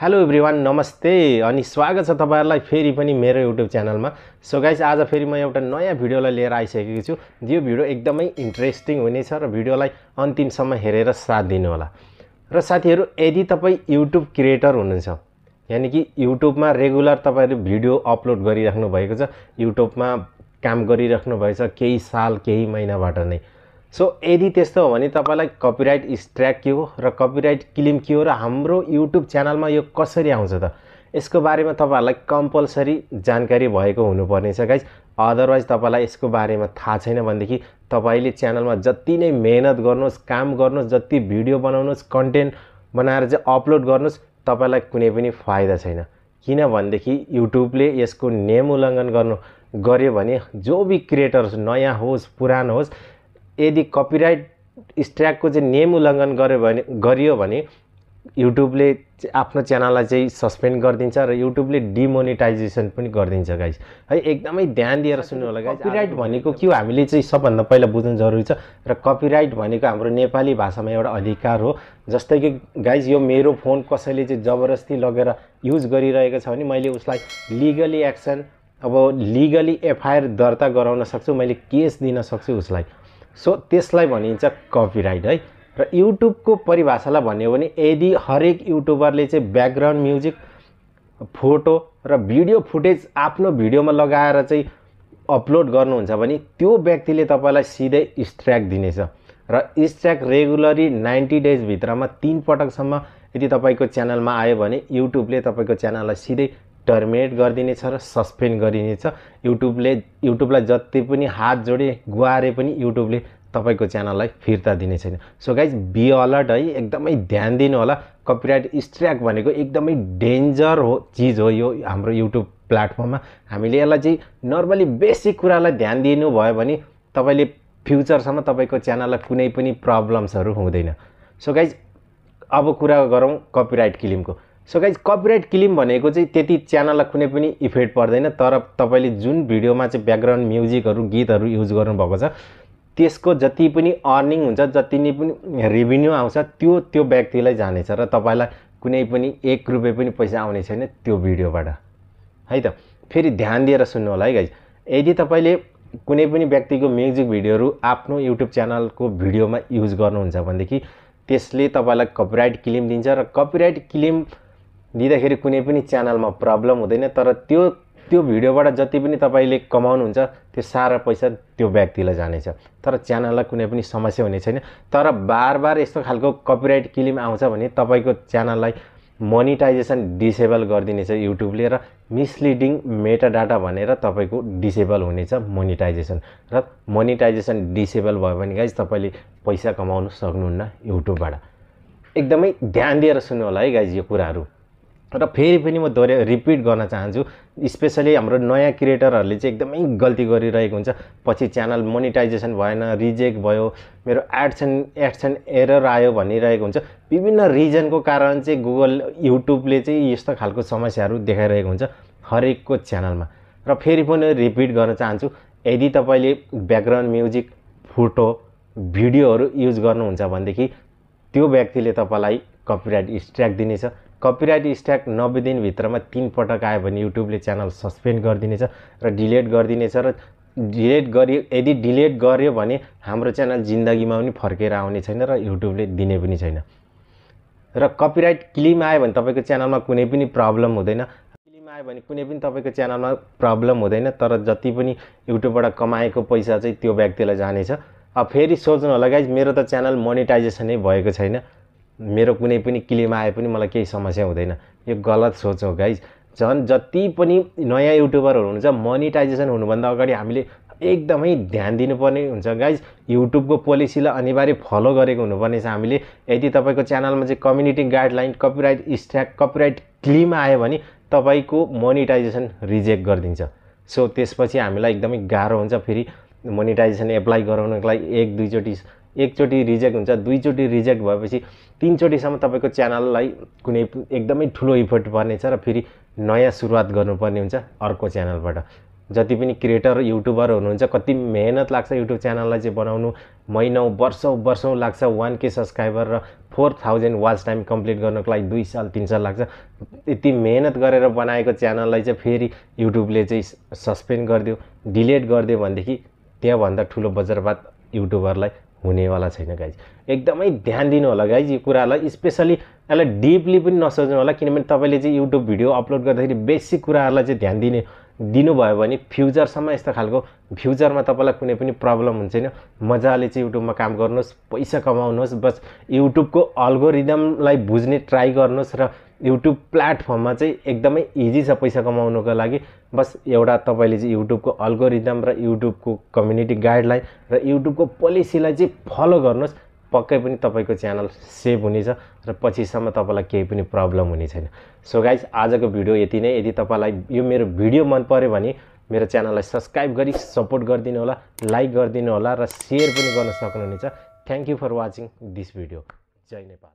hello everyone नमस्ते अनि स्वागत छ तपाईँहरूलाई फेरि पनि मेरो युट्युब च्यानलमा सो गाइस आज फेरि म एउटा नयाँ भिडियोलाई लिएर आइसकेको छु यो भिडियो एकदमै इन्ट्रेस्टिङ हुनेछ र भिडियोलाई अन्तिमसम्म हेरेर साथ दिनुहोला र साथीहरू यदि तपाईँ युट्युब क्रिएटर हुनुहुन्छ यानि कि युट्युबमा रेगुलर तपाईँहरू भिडियो अपलोड गरिराख्नु भएको छ युट्युबमा काम गरिराख्नु भएछ केही साल केही महिनाबाट नै सो यदि त्यस्तो हो भने तपाईँलाई कपिराइट स्ट्र्याक के हो र कपिराइट क्लिम के हो र हाम्रो युट्युब च्यानलमा यो कसरी आउँछ त यसको बारेमा तपाईँहरूलाई कम्पलसरी जानकारी भएको हुनुपर्नेछ गाइज अदरवाइज तपाईँलाई यसको बारेमा थाहा छैन भनेदेखि तपाईँले च्यानलमा जति नै मेहनत गर्नुहोस् काम गर्नुहोस् जति भिडियो बनाउनुहोस् कन्टेन्ट बनाएर चाहिँ अपलोड गर्नुहोस् तपाईँलाई कुनै पनि फाइदा छैन किनभनेदेखि युट्युबले यसको नियम उल्लङ्घन गर्नु गऱ्यो भने जो बि क्रिएटर्स नयाँ होस् पुरानो होस् यदि कपिराइट स्ट्राइकको चाहिँ नियम उल्लङ्घन गर्यो भने गरियो भने युट्युबले आफ्नो च्यानललाई चाहिँ सस्पेन्ड गरिदिन्छ र युट्युबले डिमोनिटाइजेसन पनि गरिदिन्छ गाइस है एकदमै ध्यान दिएर सुन्नु होला गाइस कपिराइट भनेको के हो हामीले चाहिँ सबभन्दा पहिला बुझ्नु जरुरी छ र कपिराइट भनेको हाम्रो नेपाली भाषामा एउटा अधिकार हो जस्तै कि गाइज यो मेरो फोन कसैले चाहिँ जबरजस्ती लगेर युज गरिरहेको छ भने मैले उसलाई लिगली एक्सन अब लिगली एफआइआर दर्ता गराउन सक्छु मैले केस दिन सक्छु उसलाई सो त्यसलाई भनिन्छ कपिराइट है र युट्युबको परिभाषालाई भन्यो भने यदि हरेक युट्युबरले चाहिँ ब्याकग्राउन्ड म्युजिक फोटो र भिडियो फुटेज आफ्नो भिडियोमा लगाएर चाहिँ अपलोड गर्नुहुन्छ भने त्यो व्यक्तिले तपाईँलाई सिधै स्ट्र्याक दिनेछ र स्ट्र्याक रेगुलरली नाइन्टी डेजभित्रमा तिन पटकसम्म यदि तपाईँको च्यानलमा आयो भने युट्युबले तपाईँको च्यानललाई सिधै टर्मिनेट गरिदिनेछ र सस्पेन्ड गरिनेछ युट्युबले युट्युबलाई जति पनि हात जोडे गुहारे पनि युट्युबले तपाईँको च्यानललाई फिर्ता दिने छैन सो गाइज बी अलर्ट है एकदमै ध्यान दिनु होला कपिराइट स्ट्र्याक भनेको एकदमै डेन्जर हो चिज हो यो हाम्रो युट्युब प्लेटफर्ममा हामीले यसलाई चाहिँ नर्मली बेसिक कुरालाई ध्यान दिनु भयो भने तपाईँले फ्युचरसम्म तपाईँको च्यानललाई कुनै पनि प्रब्लम्सहरू हुँदैन सो गाइज अब कुरा गरौँ कपिराइट क्लिमको सो गाइज कपिराइट क्लिम भनेको चाहिँ त्यति च्यानललाई कुनै पनि इफेक्ट पर्दैन तर तपाईँले जुन भिडियोमा चाहिँ ब्याकग्राउन्ड म्युजिकहरू गीतहरू युज गर्नुभएको छ त्यसको जति पनि अर्निङ हुन्छ जति नै पनि रेभिन्यू आउँछ त्यो त्यो व्यक्तिलाई जानेछ र तपाईँलाई कुनै पनि एक रुपियाँ पनि पैसा आउने छैन त्यो भिडियोबाट है त फेरि ध्यान दिएर सुन्नु होला है गाइज यदि तपाईँले कुनै पनि व्यक्तिको म्युजिक भिडियोहरू आफ्नो युट्युब च्यानलको भिडियोमा युज गर्नुहुन्छ भनेदेखि त्यसले तपाईँलाई कपिराइट क्लिम दिन्छ र कपिराइट क्लिम दिँदाखेरि कुनै पनि च्यानलमा प्रब्लम हुँदैन तर त्यो त्यो भिडियोबाट जति पनि तपाईँले कमाउनुहुन्छ त्यो सारा पैसा त्यो व्यक्तिलाई जानेछ तर च्यानललाई कुनै पनि समस्या हुने छैन तर बार बार यस्तो खालको कपिराइट क्लिम आउँछ भने तपाईँको च्यानललाई मोनिटाइजेसन डिसेबल गरिदिनेछ युट्युबले र मिसलिडिङ मेटा डाटा भनेर तपाईँको डिसेबल हुनेछ मोनिटाइजेसन र मोनिटाइजेसन डिसेबल भयो भने गाइज तपाईँले पैसा कमाउनु सक्नुहुन्न युट्युबबाट एकदमै ध्यान दिएर सुन्नु होला है गाइज यो कुराहरू र फेरि पनि म दोहोऱ्या रिपिट गर्न चाहन्छु स्पेसली हाम्रो नयाँ क्रिएटरहरूले चाहिँ एकदमै गल्ती गरिरहेको हुन्छ पछि च्यानल मोनिटाइजेसन भएन रिजेक्ट भयो मेरो एड्स एन्ड एरर आयो भनिरहेको हुन्छ विभिन्न रिजनको कारण चाहिँ गुगल युट्युबले चाहिँ यस्तो खालको समस्याहरू देखाइरहेको हुन्छ हरेकको च्यानलमा र फेरि पनि रिपिट गर्न चाहन्छु यदि तपाईँले ब्याकग्राउन्ड म्युजिक फोटो भिडियोहरू युज गर्नुहुन्छ भनेदेखि त्यो व्यक्तिले तपाईँलाई कपिराइट स्ट्र्याक दिनेछ कपिराइट स्ट्याक नब्बे दिनभित्रमा पटक आयो भने युट्युबले च्यानल सस्पेन्ड गरिदिनेछ र डिलिट गरिदिनेछ र डिलिट गरियो यदि डिलिट गर्यो भने हाम्रो च्यानल जिन्दगीमा पनि फर्केर आउने छैन र युट्युबले दिने पनि छैन र कपिराइट क्लिम आयो भने तपाईँको च्यानलमा कुनै पनि प्रब्लम हुँदैन क्लिम आयो भने कुनै पनि तपाईँको च्यानलमा प्रब्लम हुँदैन तर जति पनि युट्युबबाट कमाएको पैसा चाहिँ त्यो व्यक्तिलाई जानेछ अब फेरि सोच्नु होला गाइज मेरो त च्यानल मोनिटाइजेसनै भएको छैन मेरो कुनै पनि क्लेम आए पनि मलाई केही समस्या हुँदैन यो गलत सोच हो गाइज झन् जति पनि नयाँ युट्युबरहरू हुनुहुन्छ मोनिटाइजेसन हुनुभन्दा अगाडि हामीले एकदमै ध्यान दिनुपर्ने हुन्छ गाइज युट्युबको पोलिसीलाई अनिवार्य फलो गरेको हुनुपर्ने छ हामीले यदि तपाईँको च्यानलमा चाहिँ community guideline copyright strike copyright claim आयो भने तपाईँको मोनिटाइजेसन रिजेक्ट गरिदिन्छ सो त्यसपछि हामीलाई एकदमै गाह्रो हुन्छ फेरि मोनिटाइजेसन एप्लाई गराउनको लागि एक दुईचोटि एकचोटि रिजेक्ट हुन्छ दुईचोटि रिजेक्ट भएपछि तिनचोटिसम्म तपाईँको च्यानललाई कुनै एकदमै ठुलो इफोर्ट पर्नेछ र फेरि नयाँ सुरुवात गर्नुपर्ने हुन्छ अर्को च्यानलबाट जति पनि क्रिएटर युट्युबर हुनुहुन्छ कति मेहनत लाग्छ युट्युब च्यानललाई चाहिँ बनाउनु महिनौँ वर्षौँ वर्षौँ लाग्छ वान के सब्सक्राइबर र four thousand watch time complete गर्नको लागि दुई साल तिन साल लाग्छ यति मेहनत गरेर बनाएको च्यानललाई चाहिँ फेरि युट्युबले चाहिँ सस्पेन्ड गरिदियो डिलिट गरिदियो भनेदेखि त्यहाँभन्दा ठुलो बजारबाद युट्युबरलाई हुनेवाला छैन गाइज एकदमै ध्यान दिनु होला गाइज यो कुराहरूलाई स्पेसली यसलाई डिपली पनि नसोच्नु होला किनभने तपाईँले चाहिँ युट्युब भिडियो अपलोड गर्दाखेरि बेसिक कुराहरूलाई चाहिँ ध्यान दिने दिनुभयो भने फ्युचरसम्म यस्तो खालको फ्युचरमा तपाईँलाई कुनै पनि प्रब्लम हुन्छ होइन मजाले चाहिँ युट्युबमा काम गर्नुहोस् पैसा कमाउनुहोस् बस युट्युबको अल्गोरिदमलाई बुझ्ने ट्राई गर्नुहोस् र युट्युब प्लेटफर्ममा चाहिँ एकदमै इजी छ पैसा कमाउनुको लागि बस एउटा तपाईँले चाहिँ युट्युबको अल्गोरिदम र युट्युबको कम्युनिटी गाइडलाइन र युट्युबको पोलिसीलाई चाहिँ फलो गर्नुहोस् पक्कै पनि तपाईँको च्यानल सेभ हुनेछ र पछिसम्म तपाईँलाई केही पनि प्रब्लम हुने छैन सो गाइज आजको भिडियो यति नै यदि तपाईँलाई यो मेरो भिडियो मन पऱ्यो भने मेरो च्यानललाई सब्सक्राइब गरी सपोर्ट गरिदिनु होला लाइक गरिदिनु होला र सेयर पनि गर्न सक्नुहुनेछ thank you for watching this video जय नेपाल